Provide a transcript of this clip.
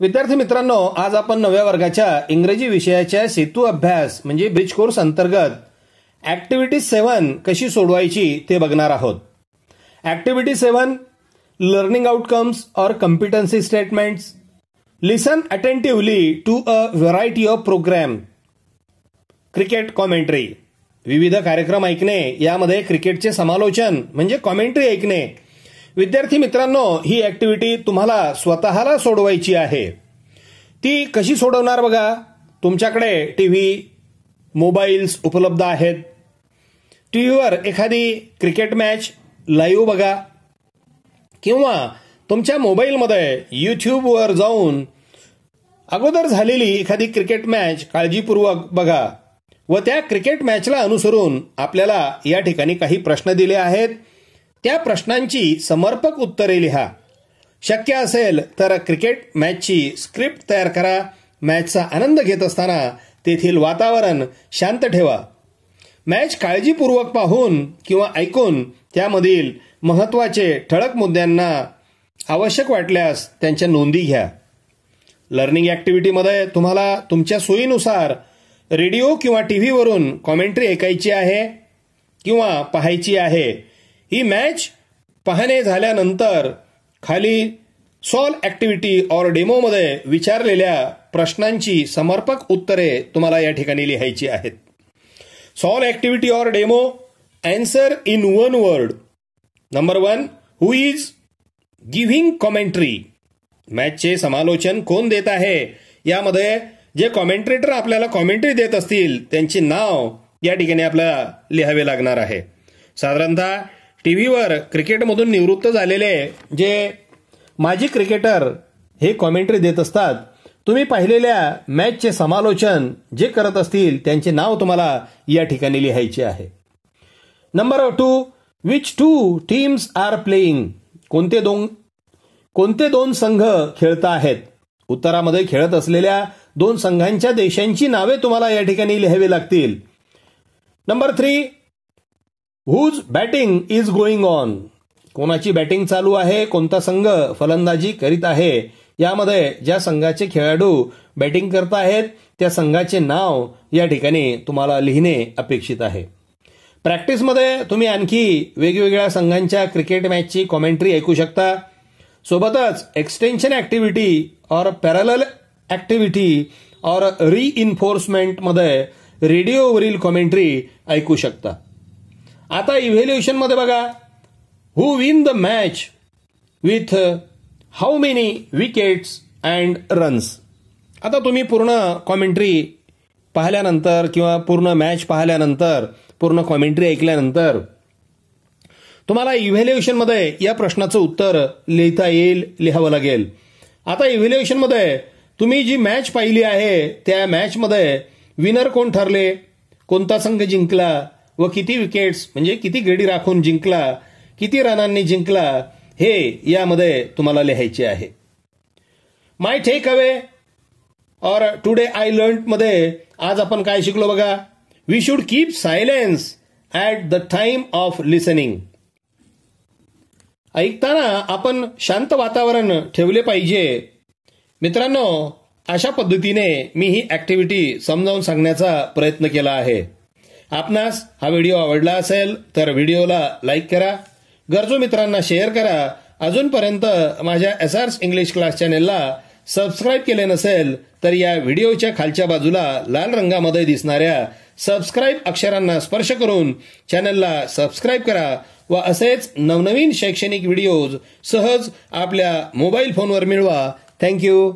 विद्यार्थी मित्रांनो आज आपण नव्या वर्गाच्या इंग्रजी विषयाच्या सेतू अभ्यास म्हणजे ब्रिज कोर्स अंतर्गत ऍक्टिव्हिटी सेव्हन कशी सोडवायची ते बघणार आहोत ऍक्टिव्हिटी सेव्हन लर्निंग आउटकम्स और competency statements listen attentively to a variety of programme cricket commentary विविध कार्यक्रम ऐकणे यामध्ये क्रिकेटचे समालोचन म्हणजे कॉमेंट्री ऐकणे विद्यार्थी मित्रांनो ही ऍक्टिव्हिटी तुम्हाला स्वतःला सोडवायची आहे ती कशी सोडवणार बघा तुमच्याकडे टी व्ही मोबाईल्स उपलब्ध आहेत टी व्हीवर एखादी क्रिकेट मॅच लाईव्ह बघा किंवा तुमच्या मोबाईलमध्ये यूट्यूबवर जाऊन अगोदर झालेली एखादी क्रिकेट मॅच काळजीपूर्वक बघा व त्या क्रिकेट मॅचला अनुसरून आपल्याला या ठिकाणी काही प्रश्न दिले आहेत त्या प्रश्नांची समर्पक उत्तरे लिहा शक्य असेल तर क्रिकेट मॅचची स्क्रिप्ट तयार करा मॅचचा आनंद घेत असताना तेथील वातावरण शांत ठेवा मॅच काळजीपूर्वक पाहून किंवा ऐकून त्यामधील महत्त्वाचे ठळक मुद्द्यांना आवश्यक वाटल्यास त्यांच्या नोंदी घ्या लर्निंग ॲक्टिव्हिटीमध्ये तुम्हाला तुमच्या सोयीनुसार रेडिओ किंवा टी व्हीवरून कॉमेंट्री ऐकायची आहे किंवा पाहायची आहे ही मॅच पाहणे झाल्यानंतर खाली सॉल ॲक्टिव्हिटी ऑर डेमोमध्ये विचारलेल्या प्रश्नांची समर्पक उत्तरे तुम्हाला या ठिकाणी लिहायची आहेत solve activity or demo answer in one word number one who is giving commentary मॅचचे समालोचन कोण देत आहे यामध्ये जे कॉमेंट्रेटर आपल्याला कॉमेंट्री देत असतील त्यांचे नाव या ठिकाणी आपल्याला लिहावे लागणार आहे साधारणतः टी व्हीवर क्रिकेटमधून निवृत्त झालेले जे माजी क्रिकेटर हे कॉमेंट्री देत असतात तुम्ही पाहिलेल्या मॅचचे समालोचन जे करत असतील त्यांचे नाव तुम्हाला या ठिकाणी लिहायचे आहे number two which two teams are playing कोणते दोन कोणते दोन संघ खेळत आहेत उत्तरामध्ये खेळत असलेल्या दोन संघांच्या देशांची नावे तुम्हाला या ठिकाणी लिहावी लागतील number three whose batting is going on कोणाची बॅटिंग चालू आहे कोणता संघ फलंदाजी करीत आहे यामध्ये ज्या संघाचे खेळाडू बॅटिंग करत आहेत त्या संघाचे नाव या ठिकाणी तुम्हाला लिहिणे अपेक्षित आहे प्रॅक्टिसमध्ये तुम्ही आणखी वेगवेगळ्या संघांच्या क्रिकेट मॅचची कॉमेंट्री ऐकू शकता सोबतच एक्सटेन्शन ऍक्टिव्हिटी और पॅरल ऍक्टिव्हिटी और रिइन्फोर्समेंटमध्ये रेडिओवरील कॉमेंट्री ऐकू शकता आता इव्हॅल्युएशनमध्ये बघा who win the match with how many wickets and runs आता तुम्ही पूर्ण कॉमेंट्री पाहिल्यानंतर किंवा पूर्ण मॅच पाहिल्यानंतर पूर्ण कॉमेंट्री ऐकल्यानंतर तुम्हाला मध्ये या प्रश्नाचं उत्तर लिहिता येईल लिहावं लागेल आता इव्हॅल्युएशनमध्ये तुम्ही जी मॅच पाहिली आहे त्या मॅचमध्ये विनर कोण ठरले कोणता संघ जिंकला व किती विकेट्स म्हणजे किती गडी राखून जिंकला किती रनांनी जिंकला हे यामध्ये तुम्हाला लिहायचे आहे माय टेक अवे और टुडे आय लर्न मध्ये आज आपण काय शिकलो बघा we should keep silence at the time of listening ऐकताना आपण शांत वातावरण ठेवले पाहिजे मित्रांनो अशा पद्धतीने मी ही ऍक्टिव्हिटी समजावून सांगण्याचा प्रयत्न केला आहे आपणास हा व्हिडिओ आवडला असेल तर व्हिडिओला लाईक करा गरजू मित्रांना शेअर करा अजूनपर्यंत माझ्या आर इंग्लिश क्लास चॅनेलला सबस्क्राईब केले नसेल तर या व्हिडिओच्या खालच्या बाजूला लाल रंगामध्ये दिसणाऱ्या सबस्क्राईब अक्षरांना स्पर्श करून चॅनलला सबस्क्राईब करा व असेच नवनवीन शैक्षणिक व्हिडिओज सहज आपल्या मोबाईल फोनवर मिळवा थँक्यू